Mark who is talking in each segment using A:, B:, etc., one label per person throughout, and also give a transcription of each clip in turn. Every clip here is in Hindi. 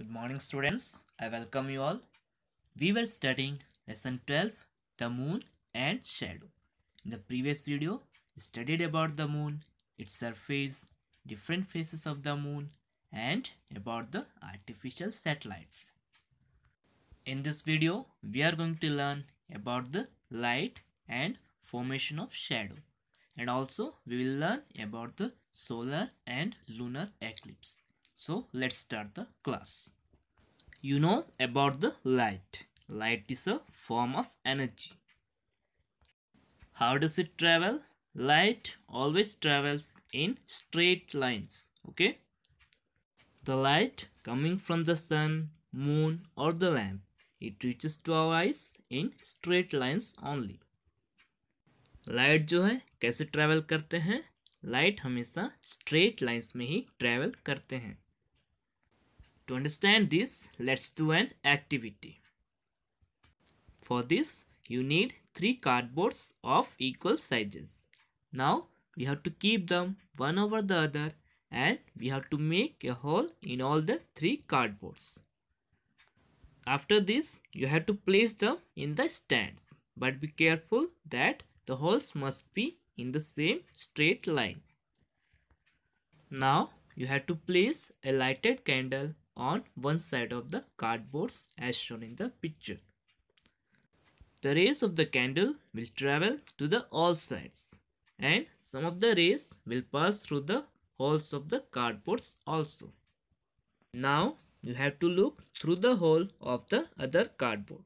A: Good morning students. I welcome you all. We were studying lesson 12, the moon and shadow. In the previous video, we studied about the moon, its surface, different phases of the moon and about the artificial satellites. In this video, we are going to learn about the light and formation of shadow and also we will learn about the solar and lunar eclipse. So let's start the class. You know about the light. Light is a form of energy. How does it travel? Light always travels in straight lines. Okay. The light coming from the sun, moon or the lamp. It reaches to our eyes in straight lines only. Light जो है कैसे ट्रैवल करते हैं लाइट हमेशा स्ट्रेट लाइंस में ही ट्रैवल करते हैं To understand this, let's do an activity. For this, you need three cardboards of equal sizes. Now, we have to keep them one over the other and we have to make a hole in all the three cardboards. After this, you have to place them in the stands. But be careful that the holes must be in the same straight line. Now, you have to place a lighted candle on one side of the cardboards as shown in the picture. The rays of the candle will travel to the all sides and some of the rays will pass through the holes of the cardboards also. Now you have to look through the hole of the other cardboard.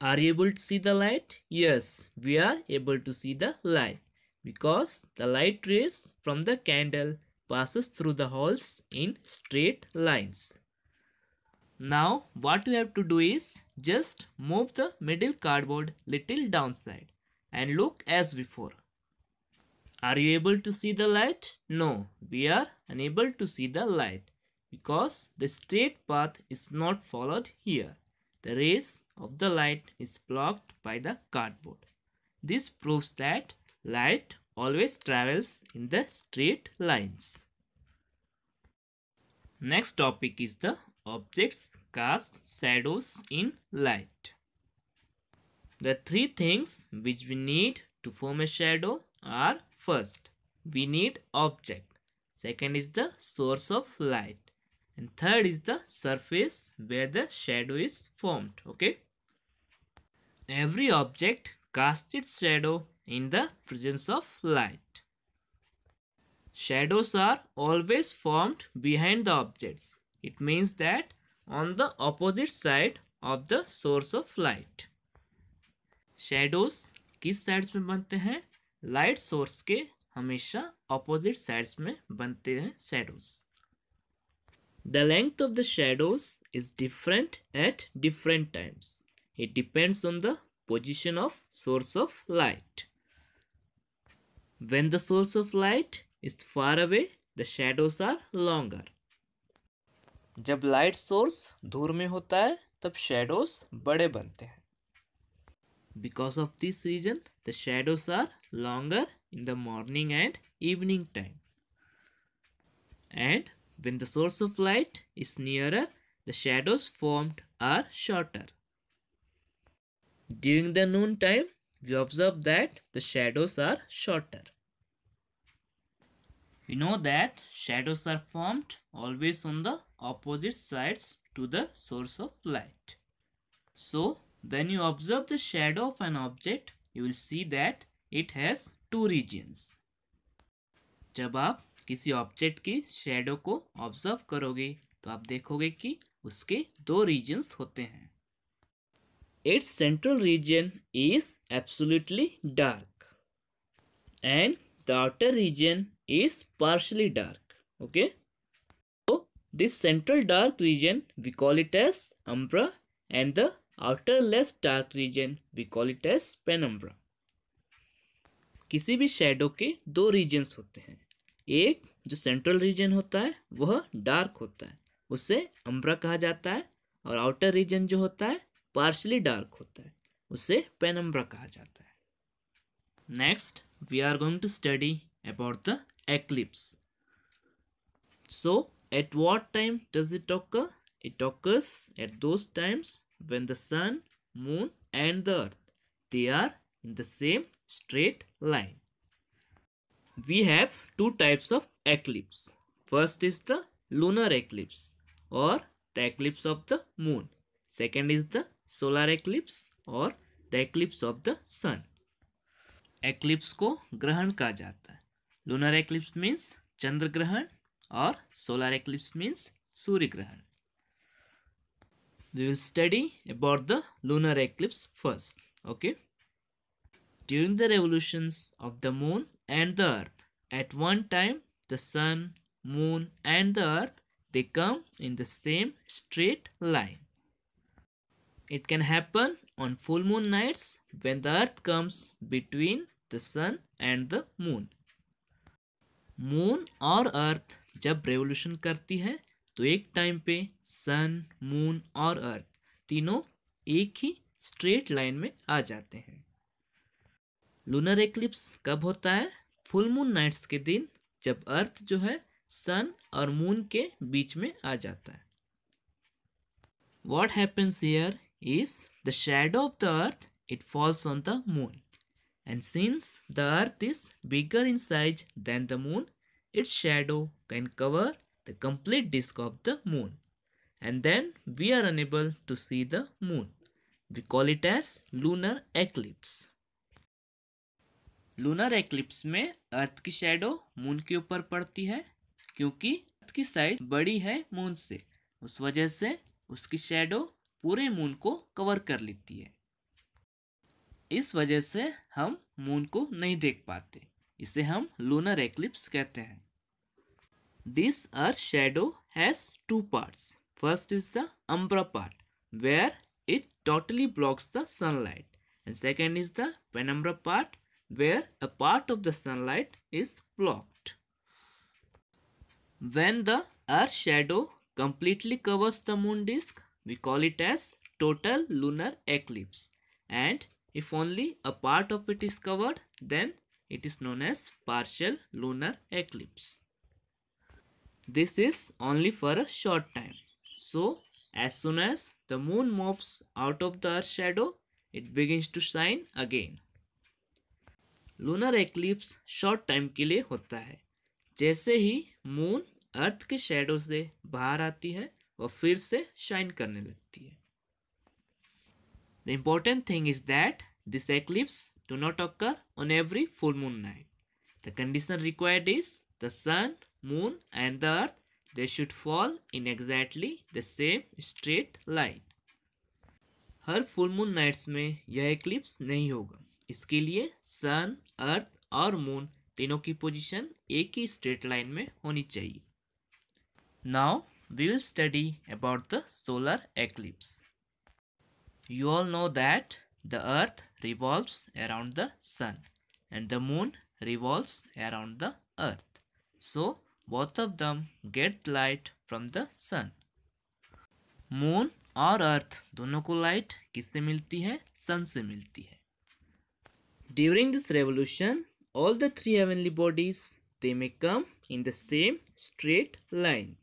A: Are you able to see the light? Yes, we are able to see the light because the light rays from the candle passes through the holes in straight lines. Now what we have to do is just move the middle cardboard little downside and look as before. Are you able to see the light? No, we are unable to see the light because the straight path is not followed here. The rays of the light is blocked by the cardboard. This proves that light always travels in the straight lines. Next topic is the objects cast shadows in light. The three things which we need to form a shadow are first, we need object. Second is the source of light. And third is the surface where the shadow is formed. Okay. Every object casts its shadow in the presence of light. Shadows are always formed behind the objects. It means that on the opposite side of the source of light. Shadows kis sides mein bante hain? Light source ke hamesha opposite sides mein bante hain shadows. The length of the shadows is different at different times. It depends on the position of source of light. When the source of light is far away, the shadows are longer. जब लाइट सोर्स दूर में होता है तब शेडोज बड़े बनते हैं Because of this reason, the shadows are longer in the morning and evening time. And when the source of light is nearer, the shadows formed are shorter. During the noon time, we observe that the shadows are shorter. We know that shadows are formed always on the opposite sides to the source of light. So, when you observe the shadow of an object, you will see that it has two regions. जब आप किसी ऑब्जेक्ट की शेडो को ऑब्जर्व करोगे तो आप देखोगे कि उसके दो रीजन्स होते हैं its central region is absolutely dark and the outer region is partially dark okay so this central dark region we call it as umbra and the outer less dark region we call it as penumbra किसी भी शेडो के दो रीजन्स होते हैं एक जो सेंट्रल रीजन होता है वह डार्क होता है उसे अम्ब्रा कहा जाता है और आउटर रीजन जो होता है पार्शली डार्क होता है उसे पेनम्ब्रा कहा जाता है next we are going to study about the eclipse so at what time does it occur it occurs at दो times when the sun moon and the earth they are in the same straight line we have two types of eclipse first is the lunar eclipse और the eclipse of the moon second is the solar eclipse और the eclipse of the sun eclipse को ग्रहण कहा जाता है लूनर एक्लिप्स मीन्स चंद्र ग्रहण और सोलर एक्लिप्स मीन्स सूर्य ग्रहण we will study about the lunar eclipse first okay during the revolutions of the moon and the earth at one time the sun moon and the earth they come in the same straight line it can happen on full moon nights when the earth comes between the sun and the moon moon और अर्थ जब रेवोल्यूशन करती है तो एक टाइम पे सन मून और अर्थ तीनों एक ही स्ट्रेट लाइन में आ जाते हैं लूनर एक्लिप्स कब होता है फुल मून नाइट्स के दिन जब अर्थ जो है सन और मून के बीच में आ जाता है what happens here is the shadow of the earth, it falls on the moon. And since the earth is bigger in size than the moon, its shadow can cover the complete disk of the moon. And then we are unable to see the moon. We call it as lunar eclipse. Lunar eclipse में अर्थ की शेडो मून के ऊपर पड़ती है क्योंकि अर्थ की साइज बड़ी है मून से उस वजह से उसकी शेडो पूरे मून को कवर कर लेती है इस वजह से हम मून को नहीं देख पाते इसे हम लूनर एक्लिप्स कहते हैं this earth shadow has two parts first is the umbra part where it totally blocks the sunlight and second is the penumbra part where a part of the sunlight is blocked when the earth shadow completely covers the moon disc We call it as total lunar eclipse. And if only a part of it is covered, then it is known as partial lunar eclipse. This is only for a short time. So, as soon as the moon moves out of the earth shadow, it begins to shine again. Lunar eclipse short time के लिए होता है जैसे ही मून अर्थ के शेडो से बाहर आती है वह फिर से शाइन करने लगती है the important thing is that this eclipse do not occur on every full moon night the condition required is the sun moon and the earth they should fall in exactly the same straight line हर फुल मून नाइट्स में यह एक्लिप्स नहीं होगा इसके लिए सन अर्थ और मून तीनों की पोजिशन एक ही स्ट्रेट लाइन में होनी चाहिए now we will study about the solar eclipse. You all know that the earth revolves around the sun and the moon revolves around the earth. So both of them get light from the sun. Moon or Earth दोनों को लाइट किससे मिलती है सन से मिलती है this revolution, all the three heavenly bodies they may come in the same straight line.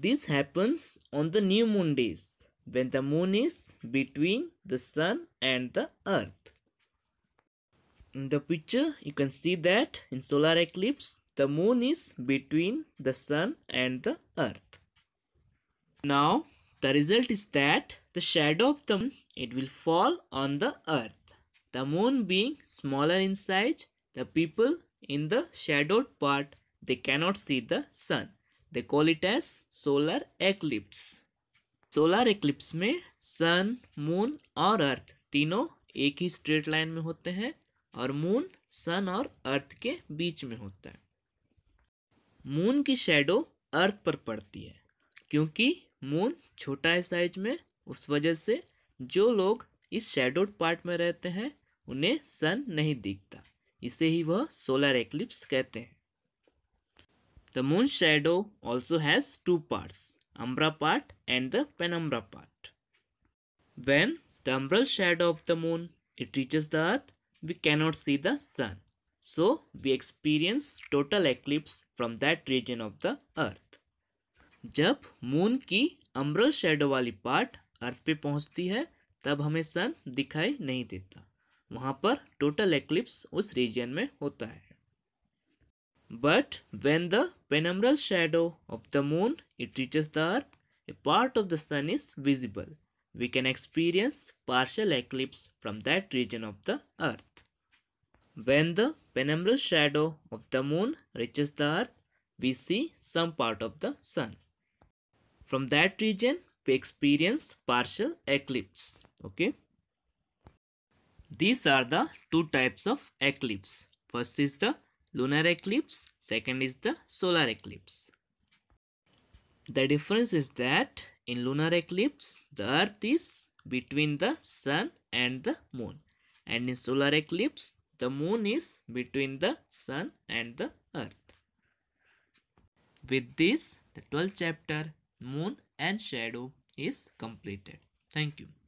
A: This happens on the new moon days when the moon is between the sun and the earth. In the picture you can see that in solar eclipse the moon is between the sun and the earth. Now the result is that the shadow of the moon it will fall on the earth. The moon being smaller in size, the people in the shadowed part they cannot see the sun. They call it as solar eclipse solar eclipse में सन मून और अर्थ तीनों एक ही स्ट्रेट लाइन में होते हैं और मून सन और अर्थ के बीच में होता है मून की शेडो अर्थ पर पड़ती है क्योंकि मून छोटा है साइज में उस वजह से जो लोग इस शेडोड पार्ट में रहते हैं उन्हें सन नहीं दिखता इसे ही वह सोलर एक्लिप्स कहते हैं the moon shadow also has two parts umbra part and the penumbra part when the umbral shadow of the moon it reaches the earth we cannot see the sun so we experience total eclipse from that region of the earth जब मून की अम्ब्रल शेडो वाली पार्ट अर्थ पे पहुँचती है तब हमें सन दिखाई नहीं देता वहाँ पर टोटल एक्लिप्स उस रीजन में होता है But when the penumbral shadow of the moon it reaches the earth, a part of the sun is visible. We can experience partial eclipse from that region of the earth. When the penumbral shadow of the moon reaches the earth, we see some part of the sun. From that region, we experience partial eclipse. Okay. These are the two types of eclipse. First is the lunar eclipse, second is the solar eclipse. The difference is that in lunar eclipse, the earth is between the sun and the moon and in solar eclipse, the moon is between the sun and the earth. With this, the 12th chapter Moon and Shadow is completed. Thank you.